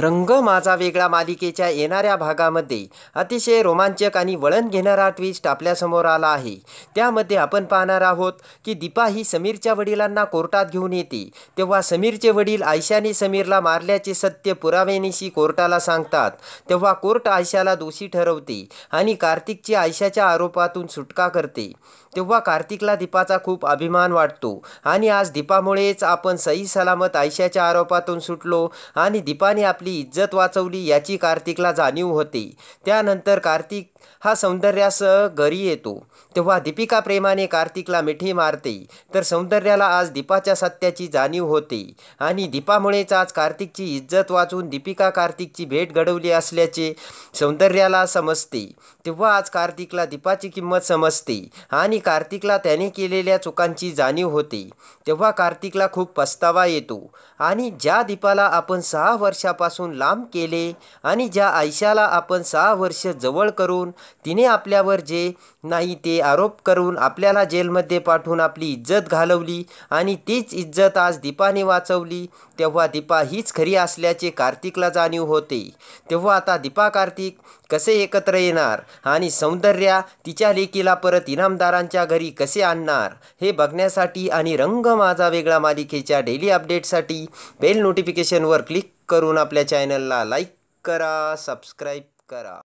रंग माझा वेगळा मालिकेच्या येणाऱ्या भागामध्ये अतिशय रोमांचक आणि वळण घेणारा ट्विस्ट आपल्यासमोर आला आहे त्यामध्ये आपण पाहणार आहोत की दीपा ही समीरच्या वडिलांना कोर्टात घेऊन येते तेव्हा समीरचे वडील आयशाने समीरला मारल्याचे सत्य पुरावेनिशी कोर्टाला सांगतात तेव्हा कोर्ट आयशाला दोषी ठरवते आणि कार्तिकची आयशाच्या आरोपातून सुटका करते तेव्हा कार्तिकला दीपाचा खूप अभिमान वाटतो आणि आज दीपामुळेच आपण सही सलामत आयशाच्या आरोपातून सुटलो आणि दीपाने आपली इज्जत वाचवली याची कार्तिकला जाणीव होते त्यानंतर कार्तिक हा सौंदर्यासह घरी येतो तेव्हा दीपिका प्रेमाने कार्तिकला मिठी मारते तर सौंदर्याला आज दीपाच्या सत्याची जाणीव होते आणि दीपामुळेच आज कार्तिकची इज्जत वाचून दीपिका कार्तिकची भेट घडवली असल्याचे सौंदर्याला समजते तेव्हा आज कार्तिकला दीपाची किंमत समजते आणि कार्तिकला त्याने केलेल्या चुकांची जाणीव होते तेव्हा कार्तिकला खूप पस्तावा येतो आणि ज्या दीपाला आपण सहा वर्षापासून लांब केले आणि ज्या आयशाला आपण सहा वर्ष जवळ करून तिने आपल्यावर जे नाही ते आरोप करून आपल्याला जेलमध्ये पाठवून आपली इज्जत घालवली आणि तीच इज्जत आज दीपाने वाचवली तेव्हा दीपा हीच खरी असल्याचे कार्तिकला जाणीव होते तेव्हा आता दीपा कार्तिक कसे एकत्र येणार आणि सौंदर्या तिच्या लेकीला परत इनामदारांच्या घरी कसे आणणार हे बघण्यासाठी आणि रंग माझा वेगळा मालिकेच्या डेली अपडेटसाठी बेल नोटिफिकेशनवर क्लिक करून आपल्या चॅनलला लाईक करा सबस्क्राईब करा